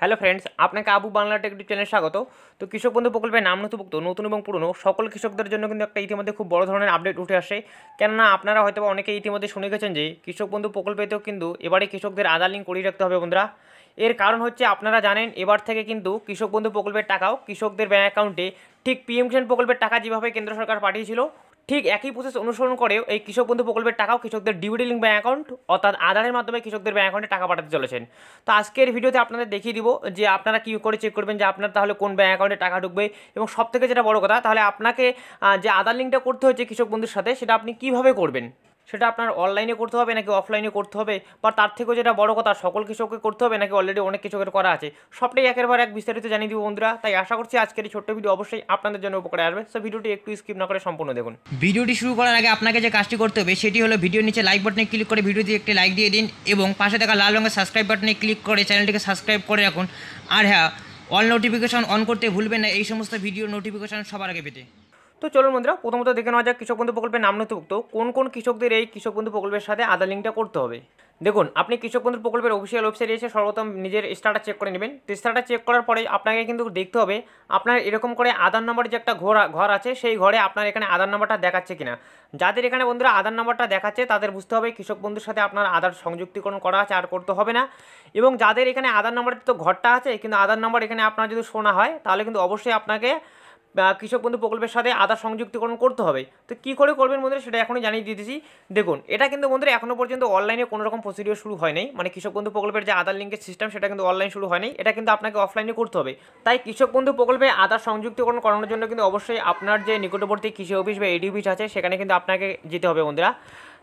hello friends আপনাকে Abu Bangla take চ্যানেলে স্বাগত তো কৃষক বন্ধু প্রকল্পে নাম নথিভুক্ত নতুন এবং পুরনো সকল কৃষকদের জন্য কিন্তু একটা ইতিমধ্যে খুব বড় ধরনের আপডেট উঠে আসে কেননা আপনারা হয়তো অনেকে ইতিমধ্যে শুনে গেছেন যে কৃষক বন্ধু প্রকল্পেতেও কিন্তু এবারে কৃষকদের আধার লিঙ্ক করিয়ে রাখতে হবে বন্ধুরা এর কারণ হচ্ছে আপনারা জানেন এবার থেকে কিন্তু কৃষক বন্ধু প্রকল্পের টাকাও কৃষকদের ব্যাঙ্ক অ্যাকাউন্টে ঠিক পিএম কিষাণ প্রকল্পের টাকা যেভাবে কেন্দ্র সরকার পাঠিয়েছিল ঠিক একই প্রসেস অনুসরণ করে এই কৃষক বন্ধু প্রকল্পের টাকাও কৃষকদের ডিভিডিলিং ব্যাঙ্ক অ্যাকাউন্ট অর্থাৎ আধারের মাধ্যমে কৃষকদের ব্যাঙ্ক অ্যাকাউন্টে টাকা পাঠাতে চলেছেন তো আজকের ভিডিওতে আপনাদের দেখিয়ে দিব যে আপনারা কী করে চেক করবেন যে আপনার তাহলে কোন ব্যাঙ্ক অ্যাকাউন্টে টাকা ঢুকবে এবং সবথেকে যেটা বড় কথা তাহলে আপনাকে যে আধার লিঙ্কটা করতে হয়েছে কৃষক বন্ধুর সাথে সেটা আপনি কীভাবে করবেন সেটা আপনার অনলাইনে করতে হবে নাকি অফলাইনে করতে হবে বা তার থেকেও যেটা বড় কথা সকল কৃষককে করতে হবে নাকি অলরেডি অনেক কৃষকের করা আছে সবটাই একের পর এক বিস্তারিত জানিয়ে দিব বন্ধুরা তাই আশা করছি আজকের এই ছোট্ট ভিডিও অবশ্যই আপনাদের জন্য উপকারে আসবে সো ভিডিওটি একটু স্কিপ না করে সম্পূর্ণ দেখুন ভিডিওটি শুরু করার আগে আপনাকে যে কাজটি করতে হবে সেটি হলো ভিডিওর নিচে লাইক বাটনে ক্লিক করে ভিডিওটি একটি লাইক দিয়ে দিন এবং পাশে থাকা লাল রঙের সাবস্ক্রাইব বাটনে ক্লিক করে চ্যানেলটিকে সাবস্ক্রাইব করে রাখুন আর হ্যাঁ অল নোটিফিকেশন অন করতে ভুলবেন না এই সমস্ত ভিডিও নোটিফিকেশন সবার আগে পেতে তো চলুন বন্ধুরা প্রথমত দেখে নেওয়া যাক কৃষক বন্ধু প্রকল্পের নাম নথিভুক্ত কোন কোন কৃষকদের এই কৃষক বন্ধু প্রকল্পের সাথে আধার লিঙ্কটা করতে হবে দেখুন আপনি কৃষক বন্ধু প্রকল্পের অফিসিয়াল ওয়েবসাইট এসে সর্বপ্রথম নিজের স্টাটা চেক করে নেবেন তো স্টাটা চেক করার পরে আপনাকে কিন্তু দেখতে হবে আপনার এরকম করে আধার নম্বর যে একটা ঘর ঘর আছে সেই ঘরে আপনার এখানে আধার নাম্বারটা দেখাচ্ছে কিনা যাদের এখানে বন্ধুরা আধার নাম্বারটা দেখাচ্ছে তাদের বুঝতে হবে কৃষক বন্ধুর সাথে আপনার আধার সংযুক্তিকরণ করা আছে আর করতে হবে না এবং যাদের এখানে আধার নাম্বারের তো ঘরটা আছে কিন্তু আধার নাম্বার এখানে আপনার যদি শোনা হয় তাহলে কিন্তু অবশ্যই আপনাকে কৃষক বন্ধু প্রকল্পের সাথে আধার সংযুক্তিকরণ করতে হবে তো কী করে করবেন বন্ধুরা সেটা এখনই জানিয়ে দিতেছি দেখুন এটা কিন্তু বন্ধুরা এখনও পর্যন্ত অনলাইনে কোনো রকম প্রসিডিওর শুরু নাই মানে কৃষক বন্ধু প্রকল্পের যে আধার লিঙ্কের সিস্টেম সেটা কিন্তু অনলাইন শুরু হয়নি এটা কিন্তু আপনাকে অফলাইনে করতে হবে তাই কৃষক বন্ধু প্রকল্পে আধার সংযুক্তিকরণ করানোর জন্য কিন্তু অবশ্যই আপনার যে নিকটবর্তী কৃষি অফিস বা এডি অফিস আছে সেখানে কিন্তু আপনাকে যেতে হবে বন্ধুরা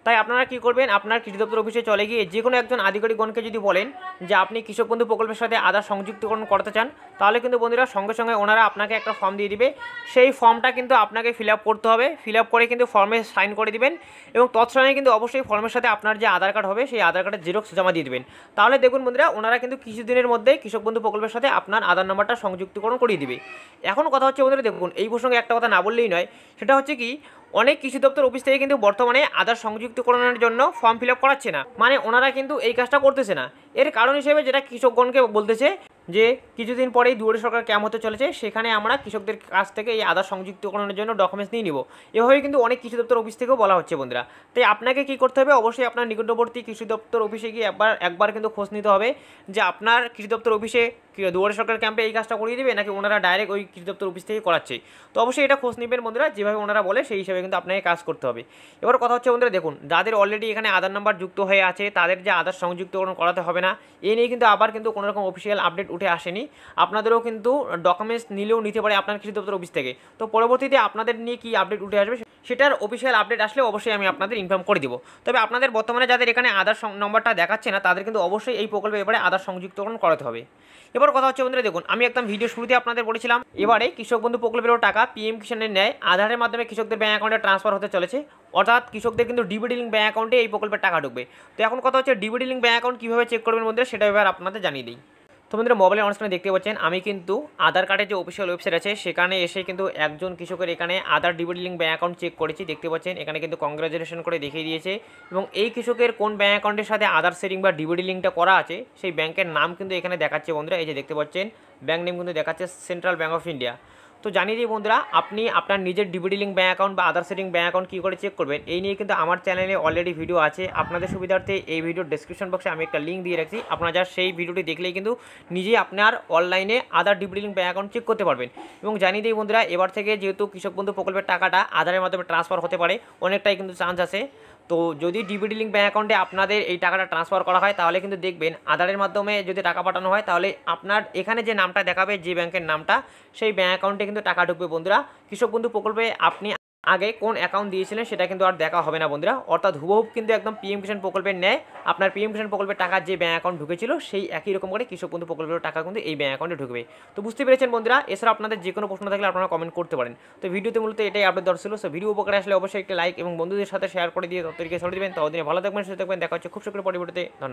তাই আপনারা কি করবেন আপনার কৃষি দপ্তর অফিসে চলে গিয়ে যে কোনো একজন আধিকারিকগণকে যদি বলেন যে আপনি কৃষক বন্ধু প্রকল্পের সাথে আধার সংযুক্তকরণ করতে চান তাহলে কিন্তু বন্ধুরা সঙ্গে সঙ্গে ওনারা আপনাকে একটা ফর্ম দিয়ে দিবে সেই ফর্মটা কিন্তু আপনাকে ফিল করতে হবে ফিল করে কিন্তু ফর্মে সাইন করে দিবেন এবং তৎসঙ্গে কিন্তু অবশ্যই ফর্মের সাথে আপনার যে আধার কার্ড হবে সেই আধার কার্ডের জেরক্স জমা দিয়ে দেবেন তাহলে দেখুন বন্ধুরা ওনারা কিন্তু কিছুদিনের মধ্যে কৃষক বন্ধু প্রকল্পের সাথে আপনার আধার নাম্বারটা সংযুক্তকরণ করিয়ে দিবে এখন কথা হচ্ছে বন্ধুরা দেখুন এই প্রসঙ্গে একটা কথা না বললেই নয় সেটা হচ্ছে কি অনেক কৃষি দপ্তর অফিস থেকে কিন্তু বর্তমানে আধার সংযুক্তকরণের জন্য ফর্ম ফিল করাচ্ছে না মানে ওনারা কিন্তু এই কাজটা করতেছে না এর কারণ হিসেবে যেটা কৃষকগণকে বলতেছে যে কিছুদিন পরেই দুয়ারে সরকার ক্যাম্প হতে চলেছে সেখানে আমরা কৃষকদের কাছ থেকে এই আধার সংযুক্তকরণের জন্য ডকুমেন্টস নিয়ে নিব এভাবে কিন্তু অনেক কৃষি দপ্তর অফিস থেকেও বলা হচ্ছে বন্ধুরা তাই আপনাকে কি করতে হবে অবশ্যই আপনার নিকটবর্তী কৃষি দপ্তর অফিসে গিয়ে একবার একবার কিন্তু খোঁজ নিতে হবে যে আপনার কৃষি দপ্তর অফিসে দুয়ারে সরকার ক্যাম্পে এই কাজটা করিয়ে দেবে নাকি ওনারা ডাইরেক্ট ওই কৃষি দপ্তর অফিস থেকে করাচ্ছে তো অবশ্যই এটা খোঁজ নেবেন বন্ধুরা যেভাবে ওনারা বলে সেই হিসাবে কিন্তু আপনাকে কাজ করতে হবে এবার কথা হচ্ছে বন্ধুরা দেখুন যাদের অলরেডি এখানে আধার নাম্বার যুক্ত হয়ে আছে তাদের যে আধার সংযুক্তকরণ করাতে হবে না এ নিয়ে কিন্তু আবার কিন্তু কোনোরকম অফিসিয়াল আপডেট উঠে আসেনি আপনাদেরও কিন্তু ডকুমেন্টস নিলেও নিতে পারে আপনার কৃষি দপ্তর অফিস থেকে তো পরবর্তীতে আপনাদের নিয়ে কী আপডেট উঠে আসবে সেটার অফিসিয়াল আপডেট আসলে অবশ্যই আমি আপনাদের ইনফর্ম করে দিব তবে আপনাদের বর্তমানে যাদের এখানে আধার নম্বরটা দেখাচ্ছে না তাদের কিন্তু অবশ্যই এই প্রকল্পে এবারে আধার সংযুক্তকরণ করাতে হবে এবার কথা হচ্ছে বন্ধুরা দেখুন আমি একদম ভিডিও শুরুতে আপনাদের বলেছিলাম এবারে কৃষক বন্ধু প্রকল্পেরও টাকা পিএম কিষানের ন্যায় আধারের মাধ্যমে কৃষকদের ব্যাঙ্ক অ্যাকাউন্টে ট্রান্সফার হতে চলেছে অর্থাৎ কৃষকদের কিন্তু ডিবিডি লিঙ্ক ব্যাঙ্ক অ্যাকাউন্টে এই প্রকল্পের টাকা ঢুকবে তো এখন কথা হচ্ছে ডিবিডি লিঙ্ক ব্যাঙ্ক অ্যাকাউন্ট কীভাবে চেক করবেন বন্ধুরা সেটা এবার আপনাদের জানিয়ে দিই তো বন্ধুরা মোবাইলের অনুষ্ঠানে দেখতে পাচ্ছেন আমি কিন্তু আধার কার্ডের যে অফিসিয়াল ওয়েবসাইট আছে সেখানে এসে কিন্তু একজন কৃষকের এখানে Aadhaar DBT link bank account check করেছি দেখতে পাচ্ছেন এখানে কিন্তু কংগ্রাচুলেশন করে দেখিয়ে দিয়েছে এবং এই কৃষকের কোন ব্যাঙ্ক অ্যাকাউন্টের সাথে আধার শেয়ারিং বা ডিবিট লিঙ্কটা করা আছে সেই ব্যাংকের নাম কিন্তু এখানে দেখাচ্ছে বন্ধুরা এই যে দেখতে পাচ্ছেন ব্যাঙ্ক নেম কিন্তু দেখাচ্ছে সেন্ট্রাল ব্যাঙ্ক অফ ইন্ডিয়া তো জানিয়ে দিই বন্ধুরা আপনি আপনার নিজের ডিবিডি লিঙ্ক ব্যাঙ্ক অ্যাকাউন্ট বা আদার সেটিং ব্যাঙ্ক অ্যাকাউন্ট কী করে চেক করবেন এই নিয়ে কিন্তু আমার চ্যানেলে অলরেডি ভিডিও আছে আপনাদের সুবিধার্থে এই ভিডিও ডিসক্রিপশন বক্সে আমি একটা লিঙ্ক দিয়ে রাখছি আপনারা যা সেই ভিডিওটি দেখলেই কিন্তু নিজেই আপনার অনলাইনে Aadhaar DBT link bank account check করতে পারবেন এবং জানিয়ে দিই বন্ধুরা এবার থেকে যেহেতু কৃষক বন্ধু প্রকল্পের টাকাটা আধারের মাধ্যমে ট্রান্সফার হতে পারে অনেকটাই কিন্তু চান্স আছে তো যদি ডিবিডি লিঙ্ক ব্যাঙ্ক অ্যাকাউন্টে আপনাদের এই টাকাটা ট্রান্সফার করা হয় তাহলে কিন্তু দেখবেন আধারের মাধ্যমে যদি টাকা পাঠানো হয় তাহলে আপনার এখানে যে নামটা দেখাবে যে ব্যাংকের নামটা সেই ব্যাঙ্ক অ্যাকাউন্টে কিন্তু টাকা ঢুকবে বন্ধুরা কৃষক বন্ধু প্রকল্পে আপনি আগে কোন অ্যাকাউন্ট দিয়েছিলেন সেটা কিন্তু আর দেখা হবে না বন্ধুরা অর্থাৎ হুবহুব কিন্তু একদম পিএম কিষাণ প্রকল্পের ন্যায় আপনার পিএম কিষাণ প্রকল্পের টাকা যে ব্যাঙ্ক অ্যাকাউন্ট ঢুকেছিল সেই একই রকম করে কৃষক বন্ধু প্রকল্পের টাকা কিন্তু এই ব্যাঙ্ক অ্যাকাউন্টে ঢুকবে তো বুঝতে পেরেছেন বন্ধুরা এছাড়া আপনাদের যে কোনো প্রশ্ন থাকলে আপনারা কমেন্ট করতে পারেন তো ভিডিওতে মূলত এটাই আপডেট দর্শক সো ভিডিও উপকারে আসলে অবশ্যই একটা লাইক এবং বন্ধুদের সাথে শেয়ার করে দিয়ে তত্ত্বকে ছড়িয়ে দেবেন ততদিনে ভালো থাকবেন সুস্থ থাকবেন দেখা হচ্ছে খুব শীঘ্রই পরিবর্তে ধন্যবাদ